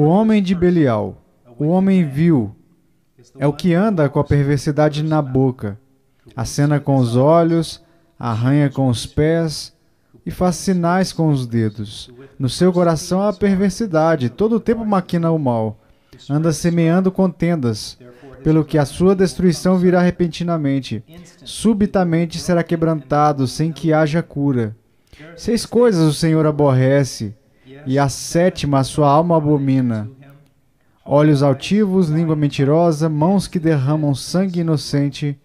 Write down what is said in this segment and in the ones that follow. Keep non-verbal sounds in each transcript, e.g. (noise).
O homem de Belial, o homem vil, é o que anda com a perversidade na boca, acena com os olhos, arranha com os pés e faz sinais com os dedos. No seu coração há perversidade, todo o tempo maquina o mal, anda semeando contendas, pelo que a sua destruição virá repentinamente. Subitamente será quebrantado, sem que haja cura. Seis coisas o Senhor aborrece, e a sétima, a sua alma abomina. Olhos altivos, língua mentirosa, mãos que derramam sangue inocente,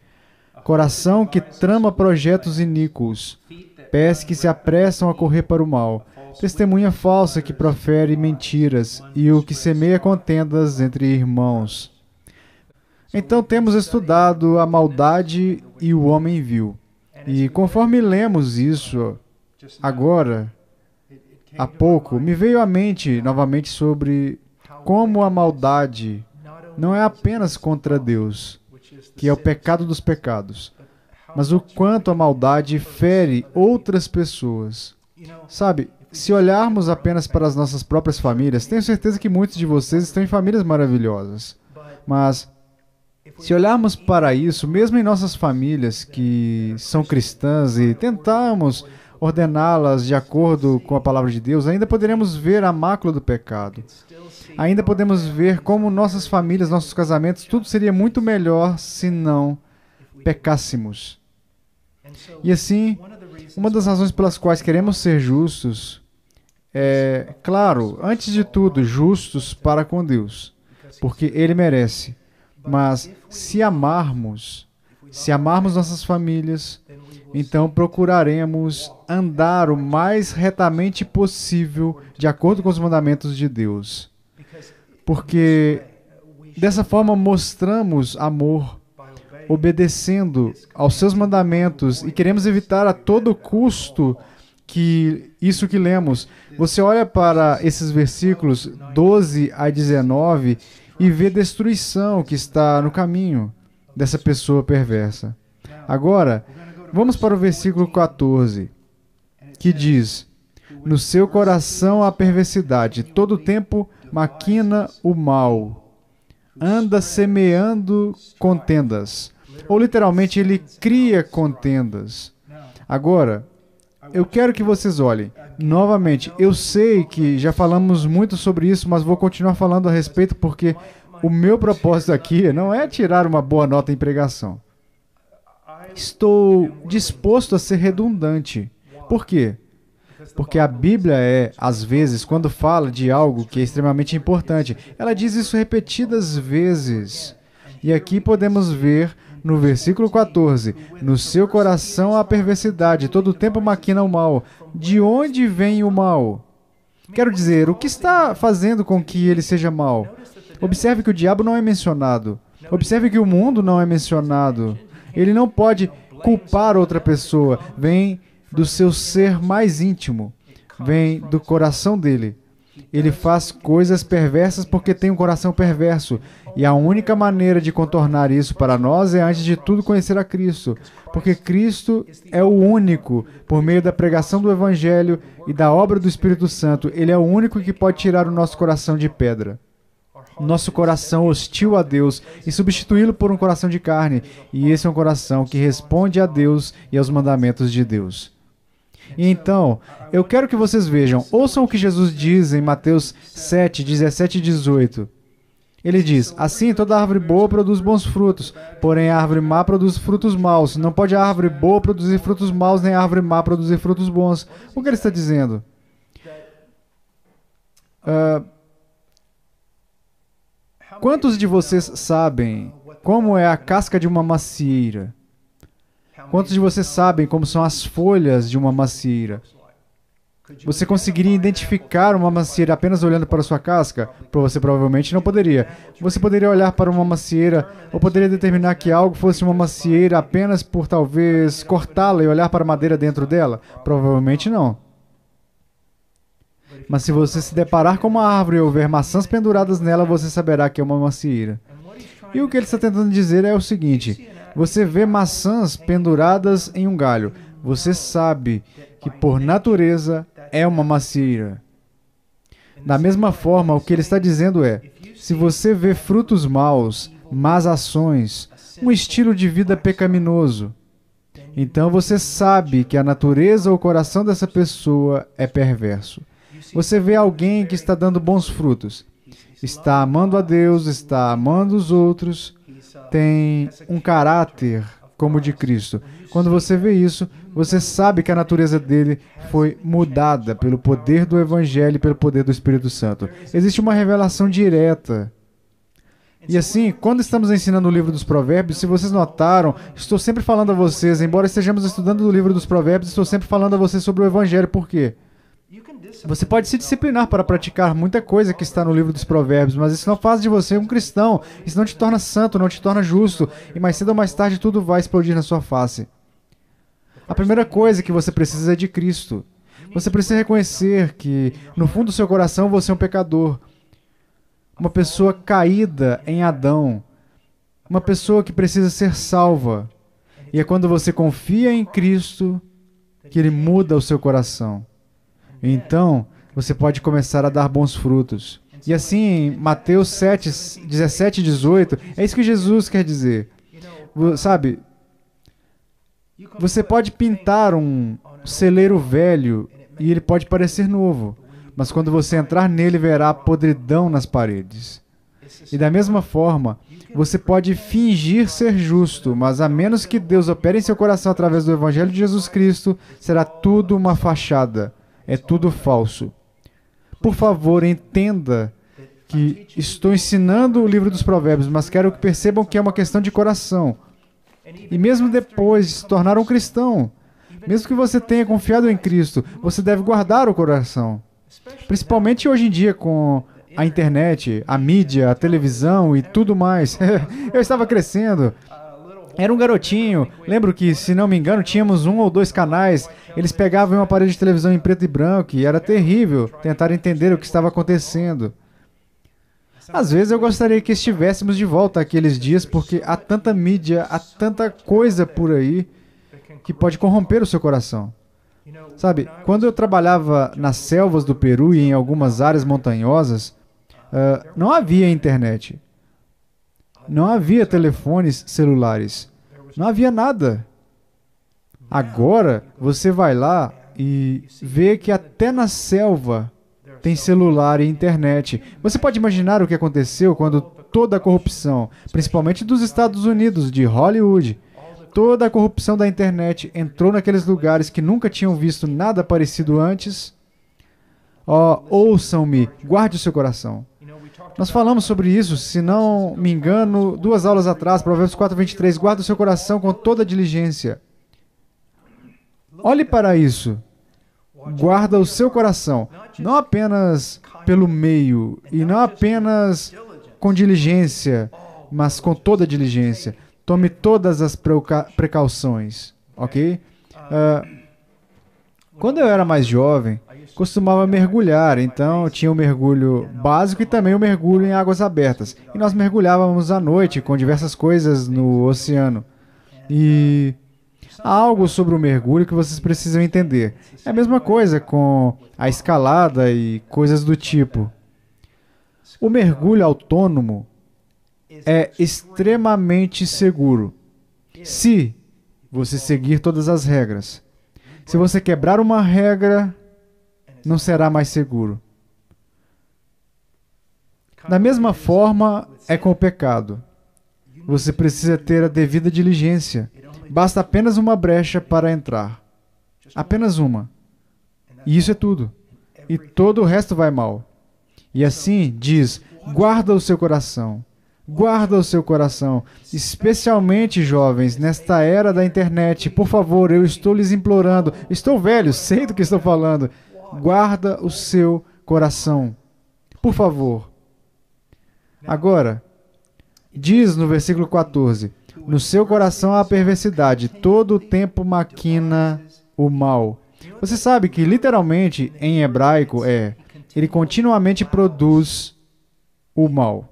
coração que trama projetos iníquos, pés que se apressam a correr para o mal, testemunha falsa que profere mentiras e o que semeia contendas entre irmãos. Então temos estudado a maldade e o homem vil. E conforme lemos isso agora, há pouco, me veio à mente novamente sobre como a maldade não é apenas contra Deus, que é o pecado dos pecados, mas o quanto a maldade fere outras pessoas. Sabe, se olharmos apenas para as nossas próprias famílias, tenho certeza que muitos de vocês estão em famílias maravilhosas. Mas se olharmos para isso, mesmo em nossas famílias que são cristãs e tentarmos ordená-las de acordo com a palavra de Deus, ainda poderemos ver a mácula do pecado. Ainda podemos ver como nossas famílias, nossos casamentos, tudo seria muito melhor se não pecássemos. E assim, uma das razões pelas quais queremos ser justos é, claro, antes de tudo, justos para com Deus, porque Ele merece. Mas se amarmos, se amarmos nossas famílias, então procuraremos andar o mais retamente possível de acordo com os mandamentos de Deus. Porque dessa forma mostramos amor, obedecendo aos seus mandamentos e queremos evitar a todo custo que isso que lemos. Você olha para esses versículos 12 a 19 e vê destruição que está no caminho dessa pessoa perversa. Agora, Vamos para o versículo 14, que diz: No seu coração há perversidade, todo tempo maquina o mal, anda semeando contendas. Ou literalmente, ele cria contendas. Agora, eu quero que vocês olhem. Novamente, eu sei que já falamos muito sobre isso, mas vou continuar falando a respeito porque o meu propósito aqui não é tirar uma boa nota em pregação estou disposto a ser redundante. Por quê? Porque a Bíblia é, às vezes, quando fala de algo que é extremamente importante, ela diz isso repetidas vezes. E aqui podemos ver no versículo 14: No seu coração há perversidade, todo o tempo maquina o mal. De onde vem o mal? Quero dizer, o que está fazendo com que ele seja mal? Observe que o diabo não é mencionado. Observe que o mundo não é mencionado. Ele não pode culpar outra pessoa, vem do seu ser mais íntimo, vem do coração dele. Ele faz coisas perversas porque tem um coração perverso. E a única maneira de contornar isso para nós é, antes de tudo, conhecer a Cristo. Porque Cristo é o único, por meio da pregação do Evangelho e da obra do Espírito Santo, ele é o único que pode tirar o nosso coração de pedra nosso coração hostil a Deus e substituí-lo por um coração de carne. E esse é um coração que responde a Deus e aos mandamentos de Deus. E então, eu quero que vocês vejam, ouçam o que Jesus diz em Mateus 7, 17 e 18. Ele diz: Assim, toda árvore boa produz bons frutos, porém a árvore má produz frutos maus. Não pode a árvore boa produzir frutos maus, nem a árvore má produzir frutos bons. O que ele está dizendo? Uh, Quantos de vocês sabem como é a casca de uma macieira? Quantos de vocês sabem como são as folhas de uma macieira? Você conseguiria identificar uma macieira apenas olhando para sua casca? Você provavelmente não poderia. Você poderia olhar para uma macieira ou poderia determinar que algo fosse uma macieira apenas por talvez cortá-la e olhar para a madeira dentro dela? Provavelmente não. Mas se você se deparar com uma árvore e houver maçãs penduradas nela, você saberá que é uma macieira. E o que ele está tentando dizer é o seguinte: você vê maçãs penduradas em um galho. Você sabe que, por natureza, é uma macieira. Da mesma forma, o que ele está dizendo é: se você vê frutos maus, más ações, um estilo de vida pecaminoso, então você sabe que a natureza ou o coração dessa pessoa é perverso. Você vê alguém que está dando bons frutos, está amando a Deus, está amando os outros, tem um caráter como o de Cristo. Quando você vê isso, você sabe que a natureza dele foi mudada pelo poder do Evangelho e pelo poder do Espírito Santo. Existe uma revelação direta e assim, quando estamos ensinando o livro dos Provérbios, se vocês notaram, estou sempre falando a vocês, embora estejamos estudando o livro dos Provérbios, estou sempre falando a vocês sobre o Evangelho, por quê? Você pode se disciplinar para praticar muita coisa que está no livro dos Provérbios, mas isso não faz de você um cristão. Isso não te torna santo, não te torna justo. E mais cedo ou mais tarde tudo vai explodir na sua face. A primeira coisa que você precisa é de Cristo. Você precisa reconhecer que, no fundo do seu coração, você é um pecador. Uma pessoa caída em Adão. Uma pessoa que precisa ser salva. E é quando você confia em Cristo que Ele muda o seu coração. Então, você pode começar a dar bons frutos. E assim, Mateus 7, 17 e 18, é isso que Jesus quer dizer. Sabe, você pode pintar um celeiro velho e ele pode parecer novo, mas quando você entrar nele, verá podridão nas paredes. E da mesma forma, você pode fingir ser justo, mas a menos que Deus opere em seu coração através do Evangelho de Jesus Cristo, será tudo uma fachada. É tudo falso. Por favor, entenda que estou ensinando o livro dos Provérbios, mas quero que percebam que é uma questão de coração. E mesmo depois de se tornar um cristão, mesmo que você tenha confiado em Cristo, você deve guardar o coração. Principalmente hoje em dia com a internet, a mídia, a televisão e tudo mais. (laughs) Eu estava crescendo. Era um garotinho. Lembro que, se não me engano, tínhamos um ou dois canais. Eles pegavam uma parede de televisão em preto e branco e era terrível tentar entender o que estava acontecendo. Às vezes eu gostaria que estivéssemos de volta aqueles dias, porque há tanta mídia, há tanta coisa por aí que pode corromper o seu coração. Sabe, quando eu trabalhava nas selvas do Peru e em algumas áreas montanhosas, uh, não havia internet. Não havia telefones celulares. Não havia nada. Agora você vai lá e vê que até na selva tem celular e internet. Você pode imaginar o que aconteceu quando toda a corrupção, principalmente dos Estados Unidos, de Hollywood, toda a corrupção da internet entrou naqueles lugares que nunca tinham visto nada parecido antes? Oh, ouçam-me, guarde o seu coração. Nós falamos sobre isso, se não me engano, duas aulas atrás, Provérbios 4:23, guarda o seu coração com toda diligência. Olhe para isso. Guarda o seu coração, não apenas pelo meio e não apenas com diligência, mas com toda diligência. Tome todas as precauções, ok? Uh, quando eu era mais jovem, costumava mergulhar, então tinha o mergulho básico e também o mergulho em águas abertas. E nós mergulhávamos à noite com diversas coisas no oceano. E há algo sobre o mergulho que vocês precisam entender. É a mesma coisa com a escalada e coisas do tipo. O mergulho autônomo é extremamente seguro se você seguir todas as regras. Se você quebrar uma regra, não será mais seguro. Da mesma forma é com o pecado. Você precisa ter a devida diligência. Basta apenas uma brecha para entrar. Apenas uma. E isso é tudo. E todo o resto vai mal. E assim diz: guarda o seu coração. Guarda o seu coração, especialmente jovens, nesta era da internet. Por favor, eu estou lhes implorando. Estou velho, sei do que estou falando guarda o seu coração. Por favor. Agora, diz no versículo 14: No seu coração há perversidade, todo o tempo maquina o mal. Você sabe que literalmente em hebraico é ele continuamente produz o mal.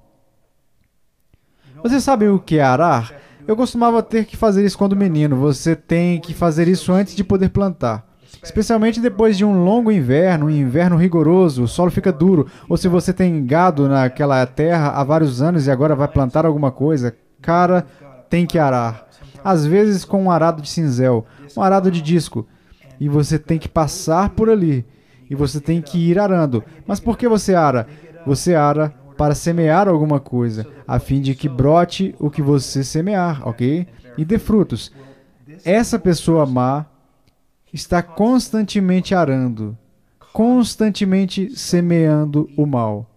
Você sabe o que é arar? Eu costumava ter que fazer isso quando menino. Você tem que fazer isso antes de poder plantar. Especialmente depois de um longo inverno, um inverno rigoroso, o solo fica duro. Ou se você tem gado naquela terra há vários anos e agora vai plantar alguma coisa, cara, tem que arar. Às vezes com um arado de cinzel, um arado de disco. E você tem que passar por ali. E você tem que ir arando. Mas por que você ara? Você ara para semear alguma coisa, a fim de que brote o que você semear, ok? E dê frutos. Essa pessoa má está constantemente arando, constantemente semeando o mal,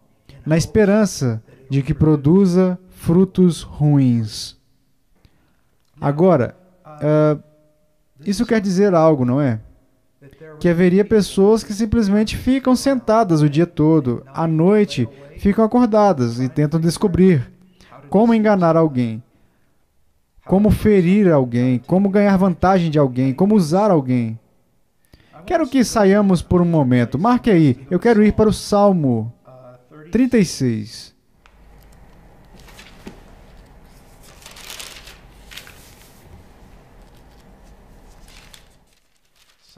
na esperança de que produza frutos ruins. Agora, uh, isso quer dizer algo, não é? Que haveria pessoas que simplesmente ficam sentadas o dia todo, à noite ficam acordadas e tentam descobrir como enganar alguém, como ferir alguém, como ganhar vantagem de alguém, como usar alguém. Quero que saiamos por um momento. Marque aí, eu quero ir para o Salmo 36.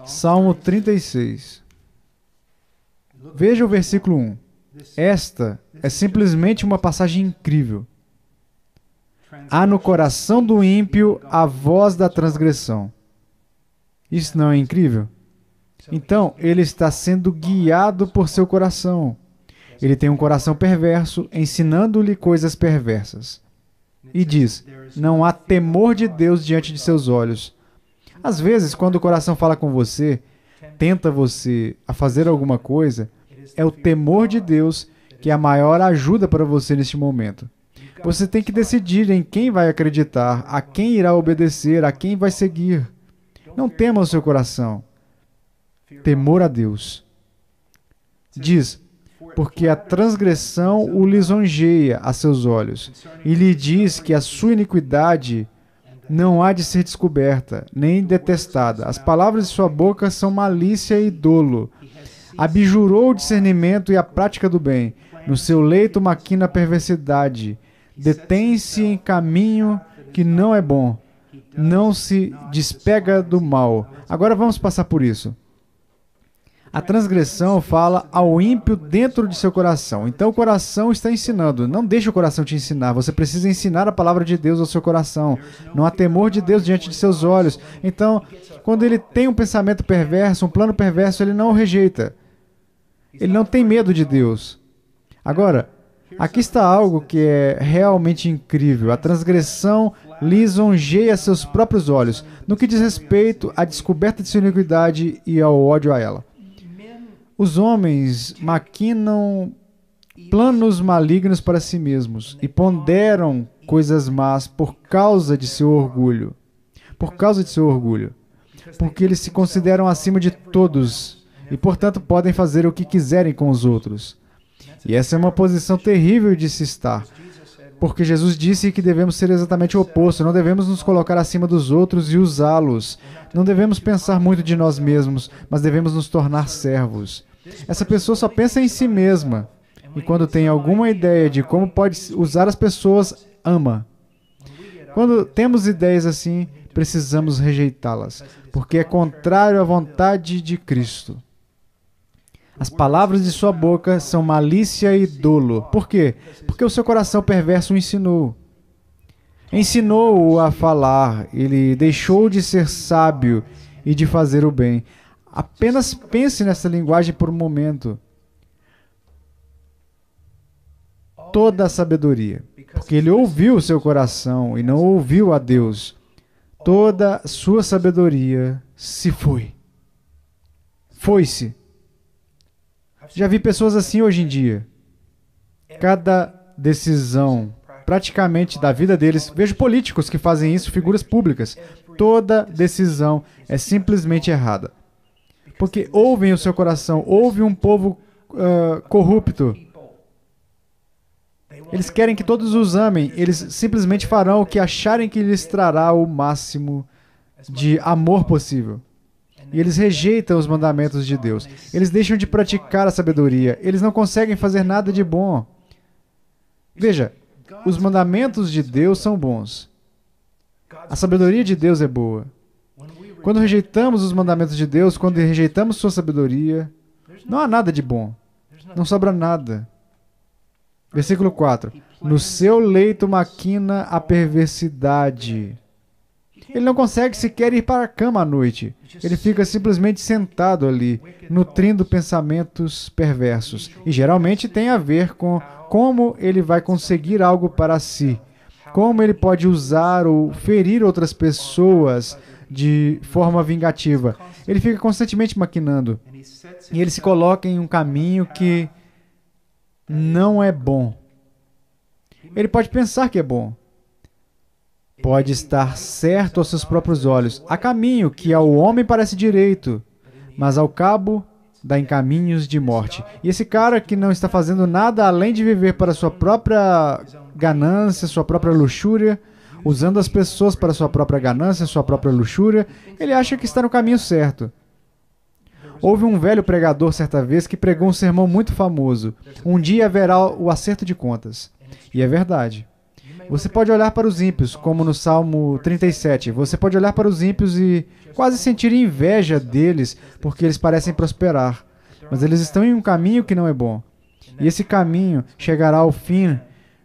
Salmo 36. Veja o versículo 1. Esta é simplesmente uma passagem incrível. Há no coração do ímpio a voz da transgressão. Isso não é incrível? É então, ele está sendo guiado por seu coração. Ele tem um coração perverso, ensinando-lhe coisas perversas. E diz: Não há temor de Deus diante de seus olhos. Às vezes, quando o coração fala com você, tenta você a fazer alguma coisa, é o temor de Deus que é a maior ajuda para você neste momento. Você tem que decidir em quem vai acreditar, a quem irá obedecer, a quem vai seguir. Não tema o seu coração temor a Deus. Diz: Porque a transgressão o lisonjeia a seus olhos, e lhe diz que a sua iniquidade não há de ser descoberta, nem detestada. As palavras de sua boca são malícia e dolo. Abjurou o discernimento e a prática do bem. No seu leito maquina a perversidade. Detém-se em caminho que não é bom. Não se despega do mal. Agora vamos passar por isso. A transgressão fala ao ímpio dentro de seu coração. Então o coração está ensinando. Não deixe o coração te ensinar. Você precisa ensinar a palavra de Deus ao seu coração. Não há temor de Deus diante de seus olhos. Então, quando ele tem um pensamento perverso, um plano perverso, ele não o rejeita. Ele não tem medo de Deus. Agora, aqui está algo que é realmente incrível. A transgressão lisonjeia seus próprios olhos, no que diz respeito à descoberta de sua iniquidade e ao ódio a ela. Os homens maquinam planos malignos para si mesmos e ponderam coisas más por causa de seu orgulho. Por causa de seu orgulho. Porque eles se consideram acima de todos e, portanto, podem fazer o que quiserem com os outros. E essa é uma posição terrível de se estar. Porque Jesus disse que devemos ser exatamente o oposto, não devemos nos colocar acima dos outros e usá-los. Não devemos pensar muito de nós mesmos, mas devemos nos tornar servos. Essa pessoa só pensa em si mesma. E quando tem alguma ideia de como pode usar as pessoas, ama. Quando temos ideias assim, precisamos rejeitá-las, porque é contrário à vontade de Cristo. As palavras de sua boca são malícia e dolo. Por quê? Porque o seu coração perverso o ensinou. Ensinou-o a falar, ele deixou de ser sábio e de fazer o bem. Apenas pense nessa linguagem por um momento. Toda a sabedoria, porque ele ouviu o seu coração e não ouviu a Deus. Toda a sua sabedoria se foi. Foi-se. Já vi pessoas assim hoje em dia. Cada decisão, praticamente, da vida deles, vejo políticos que fazem isso, figuras públicas. Toda decisão é simplesmente errada porque ouvem o seu coração, ouve um povo uh, corrupto. Eles querem que todos os amem, eles simplesmente farão o que acharem que lhes trará o máximo de amor possível. E eles rejeitam os mandamentos de Deus. Eles deixam de praticar a sabedoria. Eles não conseguem fazer nada de bom. Veja, os mandamentos de Deus são bons. A sabedoria de Deus é boa. Quando rejeitamos os mandamentos de Deus, quando rejeitamos sua sabedoria, não há nada de bom. Não sobra nada. Versículo 4. No seu leito maquina a perversidade. Ele não consegue sequer ir para a cama à noite. Ele fica simplesmente sentado ali, nutrindo pensamentos perversos. E geralmente tem a ver com como ele vai conseguir algo para si, como ele pode usar ou ferir outras pessoas de forma vingativa. Ele fica constantemente maquinando. E ele se coloca em um caminho que não é bom. Ele pode pensar que é bom. Pode estar certo aos seus próprios olhos. Há caminho que ao homem parece direito, mas ao cabo dá em caminhos de morte. E esse cara que não está fazendo nada além de viver para sua própria ganância, sua própria luxúria, usando as pessoas para sua própria ganância, sua própria luxúria, ele acha que está no caminho certo. Houve um velho pregador certa vez que pregou um sermão muito famoso: Um dia haverá o acerto de contas. E é verdade. Você pode olhar para os ímpios, como no Salmo 37. Você pode olhar para os ímpios e quase sentir inveja deles, porque eles parecem prosperar. Mas eles estão em um caminho que não é bom. E esse caminho chegará ao fim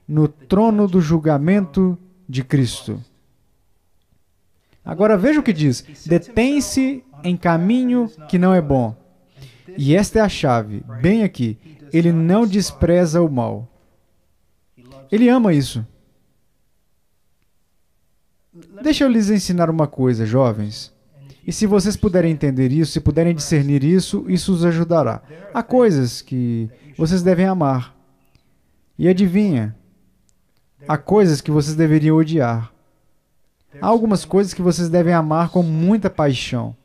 no trono do julgamento de Cristo. Agora veja o que diz: detém-se em caminho que não é bom. E esta é a chave, bem aqui. Ele não despreza o mal. Ele ama isso. Deixa eu lhes ensinar uma coisa, jovens. E se vocês puderem entender isso, se puderem discernir isso, isso os ajudará. Há coisas que vocês devem amar. E adivinha? Há coisas que vocês deveriam odiar. Há algumas coisas que vocês devem amar com muita paixão.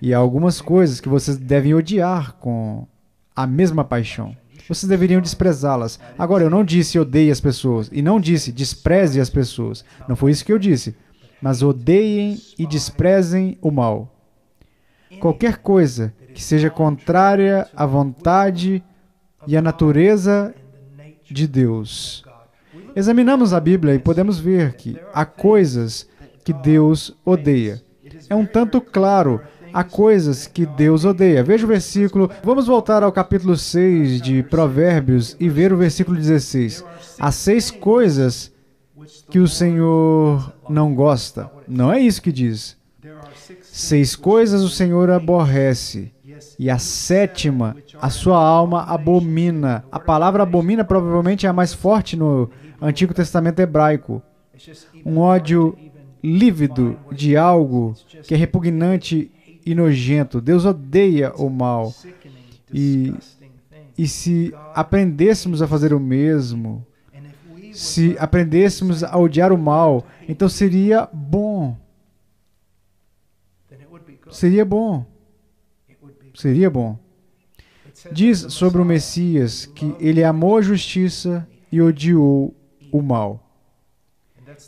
E há algumas coisas que vocês devem odiar com a mesma paixão. Vocês deveriam desprezá-las. Agora, eu não disse odeie as pessoas. E não disse despreze as pessoas. Não foi isso que eu disse. Mas odeiem e desprezem o mal. Qualquer coisa que seja contrária à vontade e à natureza de Deus. Examinamos a Bíblia e podemos ver que há coisas que Deus odeia. É um tanto claro há coisas que Deus odeia. Veja o versículo. Vamos voltar ao capítulo 6 de Provérbios e ver o versículo 16. Há seis coisas que o Senhor não gosta. Não é isso que diz. Seis coisas o Senhor aborrece. E a sétima, a sua alma abomina. A palavra abomina provavelmente é a mais forte no Antigo Testamento hebraico. Um ódio lívido de algo que é repugnante e nojento. Deus odeia o mal. E, e se aprendêssemos a fazer o mesmo, se aprendêssemos a odiar o mal, então seria bom. Seria bom. Seria bom. Diz sobre o Messias que ele amou a justiça e odiou o mal.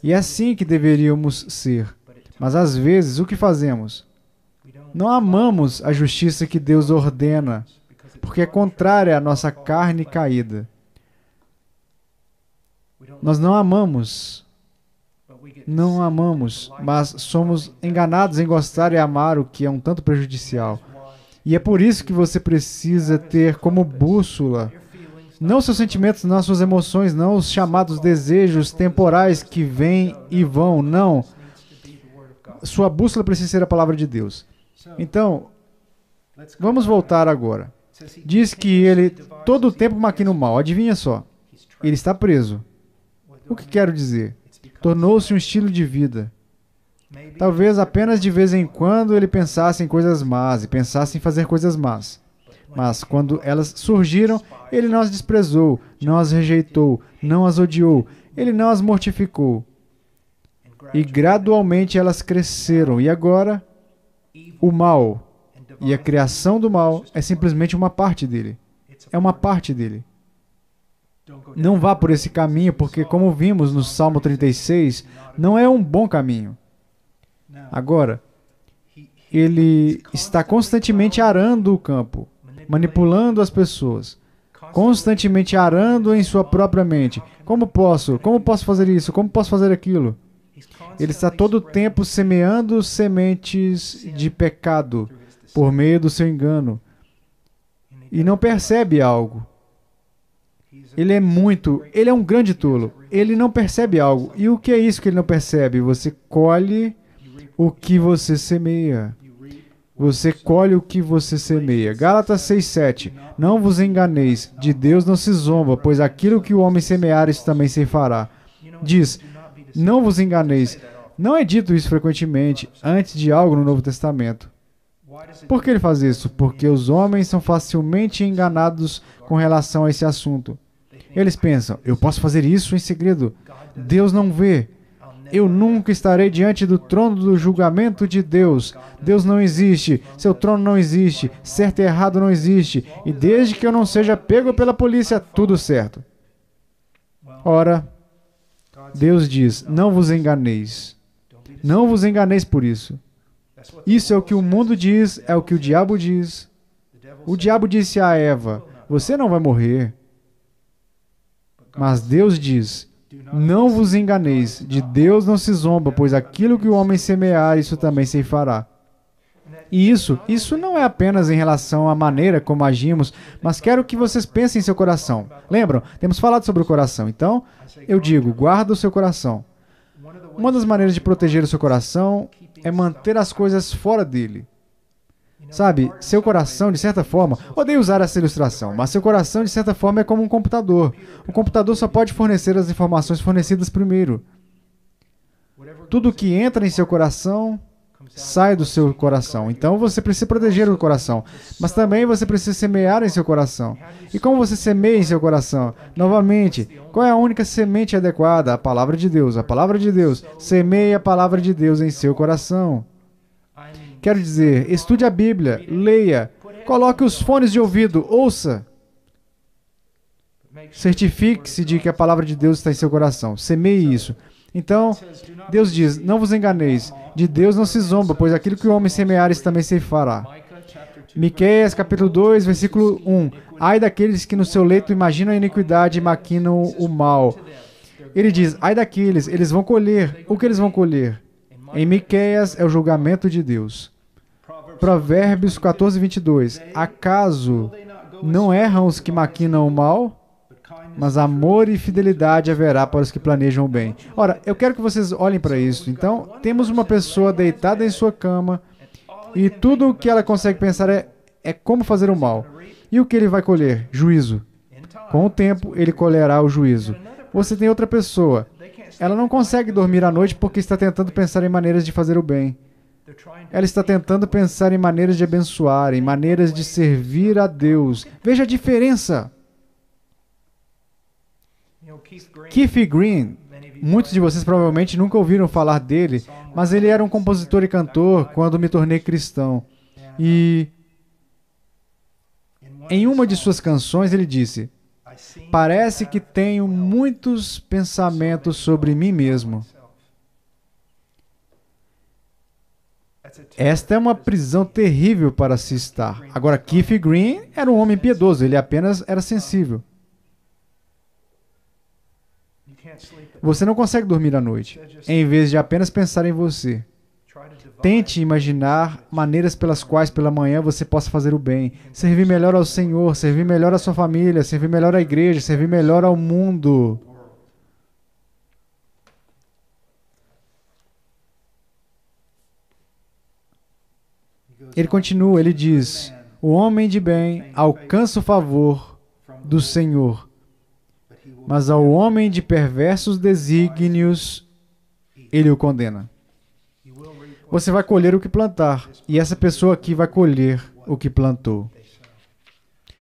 E é assim que deveríamos ser. Mas às vezes, o que fazemos? Não amamos a justiça que Deus ordena, porque é contrária à nossa carne caída. Nós não amamos, não amamos, mas somos enganados em gostar e amar o que é um tanto prejudicial. E é por isso que você precisa ter como bússola não seus sentimentos, não suas emoções, não os chamados desejos temporais que vêm e vão, não. Sua bússola precisa ser a palavra de Deus. Então, vamos voltar agora. Diz que ele todo o tempo maquina o mal. Adivinha só? Ele está preso. O que quero dizer? Tornou-se um estilo de vida. Talvez apenas de vez em quando ele pensasse em coisas más e pensasse em fazer coisas más. Mas quando elas surgiram, ele não as desprezou, não as rejeitou, não as odiou, ele não as mortificou. E gradualmente elas cresceram, e agora o mal e a criação do mal é simplesmente uma parte dele. É uma parte dele. Não vá por esse caminho, porque, como vimos no Salmo 36, não é um bom caminho. Agora, ele está constantemente arando o campo manipulando as pessoas, constantemente arando em sua própria mente. Como posso? Como posso fazer isso? Como posso fazer aquilo? Ele está todo o tempo semeando sementes de pecado por meio do seu engano e não percebe algo. Ele é muito, ele é um grande tolo. Ele não percebe algo. E o que é isso que ele não percebe? Você colhe o que você semeia. Você colhe o que você semeia. Gálatas 6:7. Não vos enganeis, de Deus não se zomba, pois aquilo que o homem semear, isso também se fará. Diz: Não vos enganeis. Não é dito isso frequentemente antes de algo no Novo Testamento. Por que ele faz isso? Porque os homens são facilmente enganados com relação a esse assunto. Eles pensam: eu posso fazer isso em segredo. Deus não vê. Eu nunca estarei diante do trono do julgamento de Deus. Deus não existe, seu trono não existe, certo e errado não existe. E desde que eu não seja pego pela polícia, tudo certo. Ora, Deus diz: Não vos enganeis. Não vos enganeis por isso. Isso é o que o mundo diz, é o que o diabo diz. O diabo disse a Eva: Você não vai morrer. Mas Deus diz: não vos enganeis, de Deus não se zomba, pois aquilo que o homem semear, isso também se fará. E isso, isso não é apenas em relação à maneira como agimos, mas quero que vocês pensem em seu coração. Lembram? Temos falado sobre o coração, então eu digo, guarda o seu coração. Uma das maneiras de proteger o seu coração é manter as coisas fora dele. Sabe, seu coração, de certa forma, odeio usar essa ilustração, mas seu coração, de certa forma, é como um computador. O computador só pode fornecer as informações fornecidas primeiro. Tudo que entra em seu coração sai do seu coração. Então você precisa proteger o coração, mas também você precisa semear em seu coração. E como você semeia em seu coração? Novamente, qual é a única semente adequada? A palavra de Deus. A palavra de Deus. Semeie a palavra de Deus em seu coração. Quero dizer, estude a Bíblia, leia, coloque os fones de ouvido, ouça. Certifique-se de que a palavra de Deus está em seu coração. Semeie isso. Então, Deus diz: Não vos enganeis, de Deus não se zomba, pois aquilo que o homem semeares também se fará. Miqueias capítulo 2, versículo 1. Ai daqueles que no seu leito imaginam a iniquidade e maquinam o mal. Ele diz: Ai daqueles, eles vão colher. O que eles vão colher? Em Miqueias é o julgamento de Deus. Provérbios 14, 22. Acaso não erram os que maquinam o mal? Mas amor e fidelidade haverá para os que planejam o bem. Ora, eu quero que vocês olhem para isso. Então, temos uma pessoa deitada em sua cama e tudo o que ela consegue pensar é, é como fazer o mal. E o que ele vai colher? Juízo. Com o tempo, ele colherá o juízo. Você tem outra pessoa ela não consegue dormir à noite porque está tentando pensar em maneiras de fazer o bem. Ela está tentando pensar em maneiras de abençoar, em maneiras de servir a Deus. Veja a diferença. Keith Green, muitos de vocês provavelmente nunca ouviram falar dele, mas ele era um compositor e cantor quando me tornei cristão. E em uma de suas canções ele disse: Parece que tenho muitos pensamentos sobre mim mesmo. Esta é uma prisão terrível para se estar. Agora, Keith Green era um homem piedoso, ele apenas era sensível. Você não consegue dormir à noite, em vez de apenas pensar em você. Tente imaginar maneiras pelas quais pela manhã você possa fazer o bem, servir melhor ao Senhor, servir melhor à sua família, servir melhor à igreja, servir melhor ao mundo. Ele continua, ele diz: O homem de bem alcança o favor do Senhor, mas ao homem de perversos desígnios ele o condena. Você vai colher o que plantar, e essa pessoa aqui vai colher o que plantou.